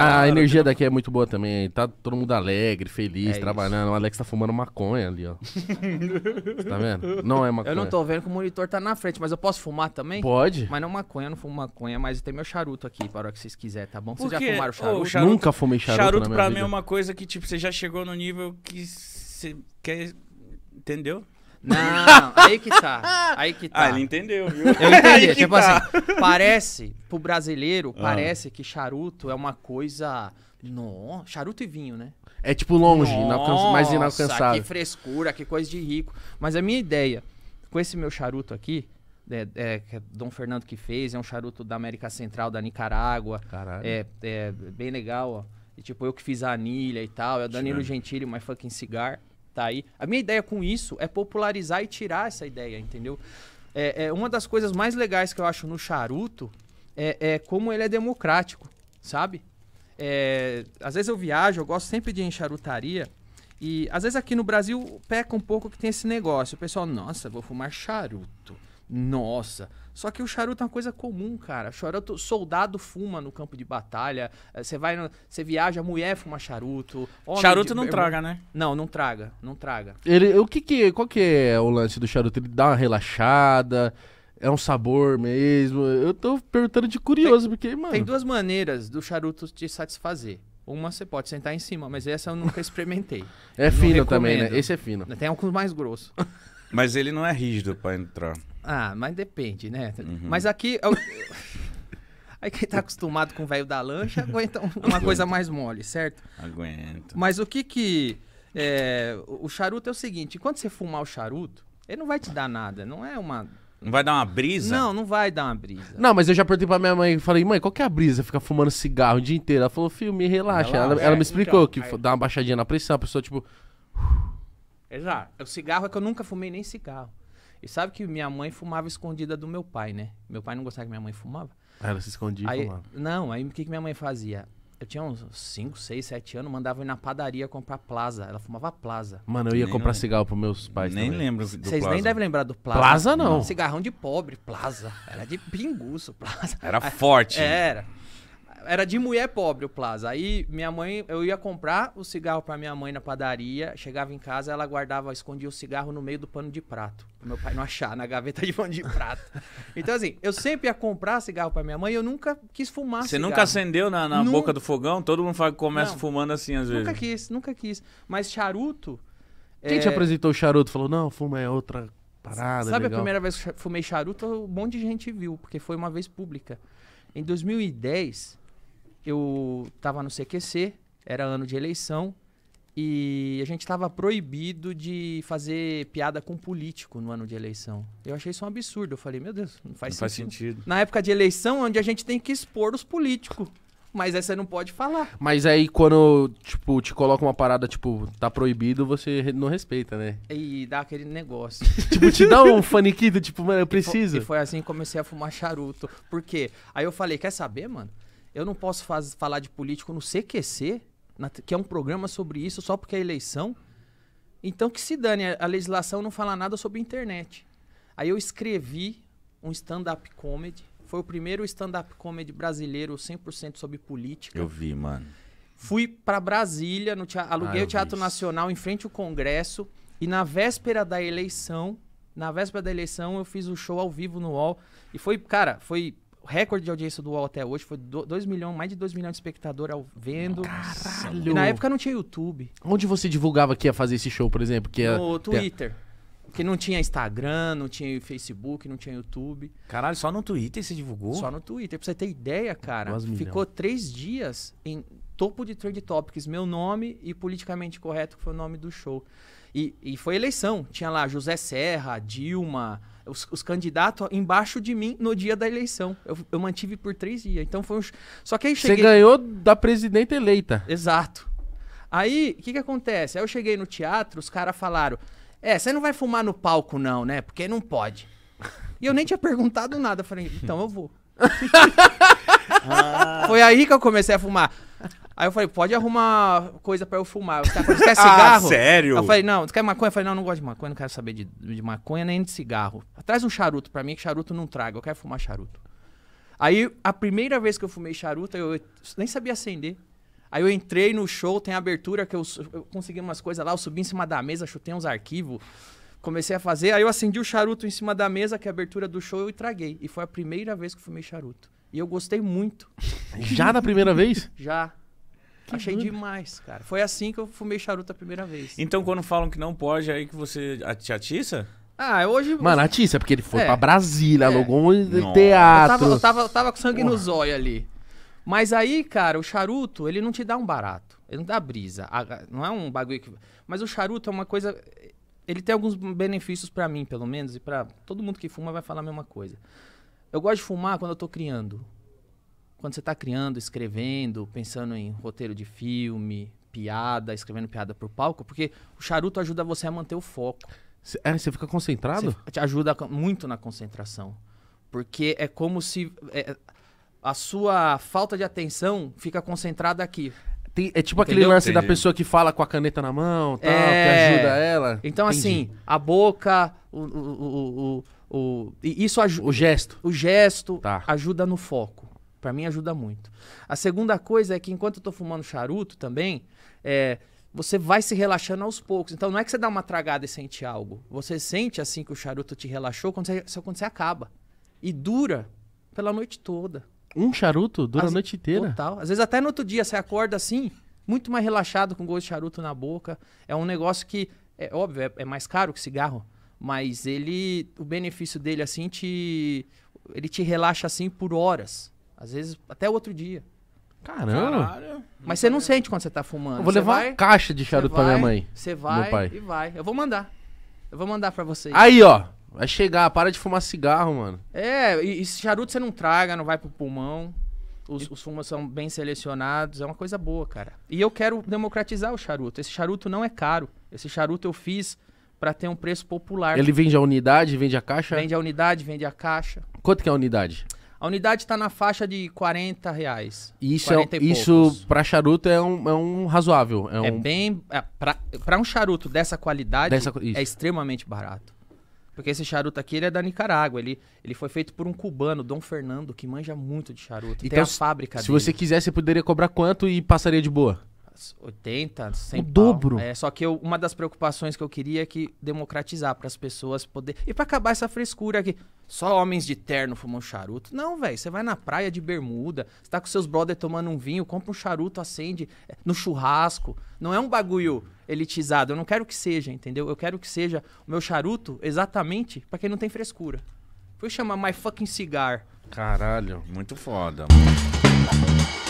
A energia daqui é muito boa também. Tá todo mundo alegre, feliz, É trabalhando. O Alex tá fumando maconha ali, ó. tá vendo? Não é maconha. Eu não tô vendo que o monitor tá na frente, mas eu posso fumar também? Pode? Mas não maconha, eu não fumo maconha, mas tem meu charuto aqui, para o que vocês quiserem, tá bom? Vocês já Porque, fumaram ô, charuto? Nunca fumei charuto na minha pra mim é uma coisa que, tipo, você já chegou no nível que você quer. Entendeu? Não, aí que tá. Aí que ah, tá. Ah, ele entendeu, viu? Eu entendi. tipo assim, tá. assim, parece, pro brasileiro, ah. parece que charuto é uma coisa. Não, charuto e vinho, né? É tipo longe, Nossa, mais inalcançável. Que frescura, que coisa de rico. Mas a minha ideia com esse meu charuto aqui, é, é, que é Dom Fernando que fez, é um charuto da América Central, da Nicarágua. Caralho. É, é bem legal, ó. E, tipo, eu que fiz a anilha e tal, é o Danilo Gentili, My Fucking Cigar tá aí. A minha ideia com isso é popularizar e tirar essa ideia, entendeu? É, é uma das coisas mais legais que eu acho no charuto é, é como ele é democrático, sabe? É, às vezes eu viajo, eu gosto sempre de ir em charutaria. E às vezes aqui no Brasil peca um pouco que tem esse negócio. O pessoal, nossa, vou fumar charuto. Nossa. Só que o charuto é uma coisa comum, cara. Charuto, soldado fuma no campo de batalha. Eh, você vai, você viaja, mulher fuma charuto. charuto de... não traga, né? Não, não traga, não traga. Ele, o que que, qual que é o lance do charuto? Ele dá uma relaxada? É um sabor mesmo? Eu tô perguntando de curioso, tem, porque, mano... Tem duas maneiras do charuto te satisfazer. Uma você pode sentar em cima, mas essa eu nunca experimentei. é fino também, né? Esse é fino. Tem alguns mais grossos. Mas ele não é rígido para entrar. Ah, mas depende, né? Uhum. Mas aqui. Eu... É aí quem tá acostumado com o velho da lancha aguenta uma coisa mais mole, certo? Aguenta. Mas o que que. É, o charuto é o seguinte: enquanto você fumar o charuto, ele não vai te dar nada, não é uma. Não vai dar uma brisa? Não, não vai dar uma brisa. Não, mas eu já perguntei pra minha mãe, falei, mãe, qual que é a brisa? Ficar fumando cigarro o dia inteiro. Ela falou, filho, me relaxa. Ela, ela, me é, explicou então, que aí... dá uma baixadinha na pressão, a pessoa tipo. Exato. O cigarro é que eu nunca fumei nem cigarro. E sabe que minha mãe fumava escondida do meu pai, né? Meu pai não gostava que minha mãe fumava. Ah, ela se escondia aí, e fumava. Não, aí o que, que minha mãe fazia? Eu tinha uns 5, 6, 7 anos, mandava ir na padaria comprar plaza. Ela fumava plaza. Mano, eu ia nem comprar lembro. cigarro pros meus pais. Nem também. lembro. Vocês nem devem lembrar do plaza. Plaza não. Um cigarrão de pobre, plaza. Era de pinguço, plaza. Era forte. Era era de mulher pobre o Plaza. Aí minha mãe, eu ia comprar o cigarro para minha mãe na padaria, chegava em casa, ela guardava, escondia o cigarro no meio do pano de prato. meu pai não achar, na gaveta de pano de prato. Então assim, eu sempre ia comprar cigarro para minha mãe, eu nunca quis fumar Você cigarro. nunca acendeu na, na boca do fogão? Todo mundo fala que começa não, fumando assim às vezes. Nunca quis, nunca quis. Mas charuto... Quem é... te apresentou o charuto? Falou, não, fuma é outra parada, Sabe legal. a primeira vez que fumei charuto? Um monte de gente viu, porque foi uma vez pública. Em 2010, eu tava no CQC, era ano de eleição, e a gente tava proibido de fazer piada com político no ano de eleição. Eu achei isso um absurdo. Eu falei, meu Deus, não faz, não sentido. faz sentido. Na época de eleição, onde a gente tem que expor os políticos. Mas aí você não pode falar. Mas aí quando, tipo, te coloca uma parada, tipo, tá proibido, você não respeita, né? E dá aquele negócio. tipo, te dá um faniquito, tipo, mano, eu preciso. E foi, e foi assim que comecei a fumar charuto. Por quê? Aí eu falei, quer saber, mano? Eu não posso faz, falar de político no CQC, na, que é um programa sobre isso só porque é eleição. Então que se dane, a, a legislação não fala nada sobre internet. Aí eu escrevi um stand-up comedy. Foi o primeiro stand-up comedy brasileiro 100% sobre política. Eu vi, mano. Fui para Brasília, no teatro, aluguei ah, o Teatro Nacional em frente ao Congresso. E na véspera da eleição, na véspera da eleição, eu fiz o show ao vivo no UOL. E foi, cara, foi o recorde de audiência do UOL até hoje foi 2 milhões, mais de 2 milhões de espectadores ao vendo. Caralho! E na época não tinha YouTube. Onde você divulgava que ia fazer esse show, por exemplo? Que ia... No Twitter. Porque não tinha Instagram, não tinha Facebook, não tinha YouTube. Caralho, só no Twitter você divulgou? Só no Twitter. Pra você ter ideia, cara, ficou três dias em topo de Trade Topics, meu nome e Politicamente Correto, que foi o nome do show. E, e foi eleição. Tinha lá José Serra, Dilma, os, os candidatos embaixo de mim no dia da eleição. Eu, eu mantive por três dias. Então foi um. Só que aí cheguei. Você ganhou da presidenta eleita. Exato. Aí, o que, que acontece? Aí eu cheguei no teatro, os caras falaram: É, você não vai fumar no palco, não, né? Porque não pode. E eu nem tinha perguntado nada. Eu falei: Então eu vou. Ah. Foi aí que eu comecei a fumar. Aí eu falei, pode arrumar coisa pra eu fumar. Os caras quer ah, cigarro? ah, sério? Eu falei, não, tu quer maconha? Eu falei, não, não gosto de maconha, não quero saber de, de maconha nem de cigarro. Traz um charuto pra mim, que charuto não traga, eu quero fumar charuto. Aí, a primeira vez que eu fumei charuto, eu nem sabia acender. Aí eu entrei no show, tem abertura, que eu, eu consegui umas coisas lá, eu subi em cima da mesa, chutei uns arquivos, comecei a fazer. Aí eu acendi o charuto em cima da mesa, que é a abertura do show, eu traguei. E foi a primeira vez que eu fumei charuto. E eu gostei muito. Já da primeira vez? Já. Que Achei demais, cara. Foi assim que eu fumei charuto a primeira vez. Então, quando falam que não pode, é aí que você te atiça? Ah, hoje. Mano, atiça, porque ele foi é. pra Brasília, é. alugou um teatro. Eu tava, eu tava, eu tava com sangue Porra. no zóio ali. Mas aí, cara, o charuto, ele não te dá um barato. Ele não dá brisa. Não é um bagulho que. Mas o charuto é uma coisa. Ele tem alguns benefícios para mim, pelo menos, e para todo mundo que fuma vai falar a mesma coisa. Eu gosto de fumar quando eu tô criando quando você está criando, escrevendo, pensando em roteiro de filme, piada, escrevendo piada para o palco, porque o charuto ajuda você a manter o foco. é, você fica concentrado? Cê, te ajuda muito na concentração. Porque é como se é, a sua falta de atenção fica concentrada aqui. Tem, é tipo Entendeu? aquele lance Entendi. da pessoa que fala com a caneta na mão, tal, é... que ajuda ela. Então, Entendi. assim, a boca, o, o, o, o, o isso ajuda. O gesto. O gesto tá. ajuda no foco. Para mim ajuda muito. A segunda coisa é que enquanto eu tô fumando charuto também, é, você vai se relaxando aos poucos. Então não é que você dá uma tragada e sente algo. Você sente assim que o charuto te relaxou quando você, quando você acaba. E dura pela noite toda. Um charuto dura As, a noite inteira? Total. Às vezes até no outro dia você acorda assim, muito mais relaxado com gosto de charuto na boca. É um negócio que, é óbvio, é, é mais caro que cigarro. Mas ele, o benefício dele assim, te, ele te relaxa assim por horas. Às vezes até outro dia. Caramba! Caralho. Mas você não sente quando você tá fumando. Eu vou levar vai- uma caixa de charuto pra minha mãe. Você vai meu pai. e vai. Eu vou mandar. Eu vou mandar pra vocês. Aí, ó. Vai chegar, para de fumar cigarro, mano. É, e, e esse charuto você não traga, não vai pro pulmão. Os, os fumos são bem selecionados, é uma coisa boa, cara. E eu quero democratizar o charuto. Esse charuto não é caro. Esse charuto eu fiz para ter um preço popular. Ele vende a unidade, vende a caixa. Vende a unidade, vende a caixa. Quanto que é a unidade? A unidade está na faixa de 40 reais. Isso, 40 é, isso para charuto é um, é um razoável. É, é um... bem. É, para um charuto dessa qualidade, dessa, é extremamente barato. Porque esse charuto aqui ele é da Nicarágua. Ele, ele foi feito por um cubano, Dom Fernando, que manja muito de charuto. Então, Tem a fábrica se dele. Se você quiser, você poderia cobrar quanto e passaria de boa? 80, 100 O pau. dobro. É, só que eu, uma das preocupações que eu queria é que democratizar para as pessoas poder E para acabar essa frescura aqui. Só homens de terno fumam charuto. Não, velho. Você vai na praia de bermuda, você tá com seus brother tomando um vinho, compra um charuto, acende é, no churrasco. Não é um bagulho elitizado. Eu não quero que seja, entendeu? Eu quero que seja o meu charuto exatamente para quem não tem frescura. vou chamar My Fucking Cigar. Caralho, muito foda. Mano.